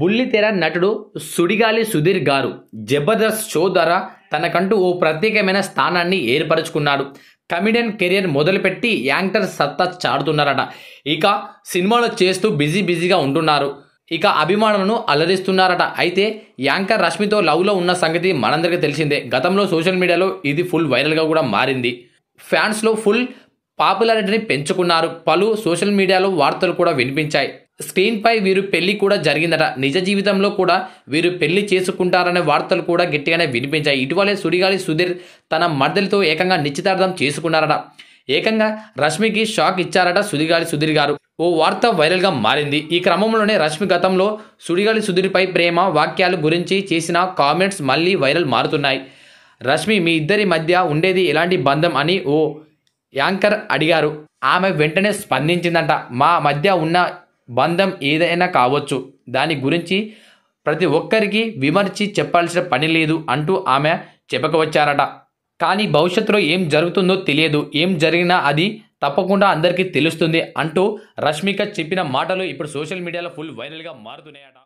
బుల్లితెర నటుడు సుడిగాలి సుధీర్ గారు జబర్దస్త్ షో ద్వారా తనకంటూ ఓ ప్రత్యేకమైన స్థానాన్ని ఏర్పరచుకున్నాడు కమిడియన్ కెరియర్ మొదలుపెట్టి యాంకర్ సత్తా చాడుతున్నారట ఇక సినిమాలు చేస్తూ బిజీ బిజీగా ఉంటున్నారు ఇక అభిమానులను అలరిస్తున్నారట అయితే యాంకర్ రష్మితో లవ్లో ఉన్న సంగతి మనందరికీ తెలిసిందే గతంలో సోషల్ మీడియాలో ఇది ఫుల్ వైరల్గా కూడా మారింది ఫ్యాన్స్లో ఫుల్ పాపులారిటీని పెంచుకున్నారు పలు సోషల్ మీడియాలో వార్తలు కూడా వినిపించాయి స్క్రీన్పై వీరు పెళ్లి కూడా జరిగిందట నిజ జీవితంలో కూడా వీరు పెళ్లి చేసుకుంటారనే వార్తలు కూడా గట్టిగానే వినిపించాయి ఇటీవలే సుడిగాలి సుధీర్ తన మర్దలతో ఏకంగా నిశ్చితార్థం చేసుకున్నారట ఏకంగా రష్మికి షాక్ ఇచ్చారట సుధిగాలి సుధీర్ గారు ఓ వార్త వైరల్గా మారింది ఈ క్రమంలోనే రష్మి గతంలో సుడిగాలి సుధీర్పై ప్రేమ వాక్యాల గురించి చేసిన కామెంట్స్ మళ్ళీ వైరల్ మారుతున్నాయి రష్మి మీ ఇద్దరి మధ్య ఉండేది ఎలాంటి బంధం అని ఓ యాంకర్ అడిగారు ఆమె వెంటనే స్పందించిందంట మా మధ్య ఉన్న బంధం ఏదైనా కావచ్చు దాని గురించి ప్రతి ఒక్కరికి విమర్చి చెప్పాల్సిన పని లేదు అంటూ ఆమె చెప్పకవచ్చారట కానీ భవిష్యత్తులో ఏం జరుగుతుందో తెలియదు ఏం జరిగినా అది తప్పకుండా అందరికీ తెలుస్తుంది అంటూ రష్మిక చెప్పిన మాటలు ఇప్పుడు సోషల్ మీడియాలో ఫుల్ వైరల్గా మారుతున్నాయట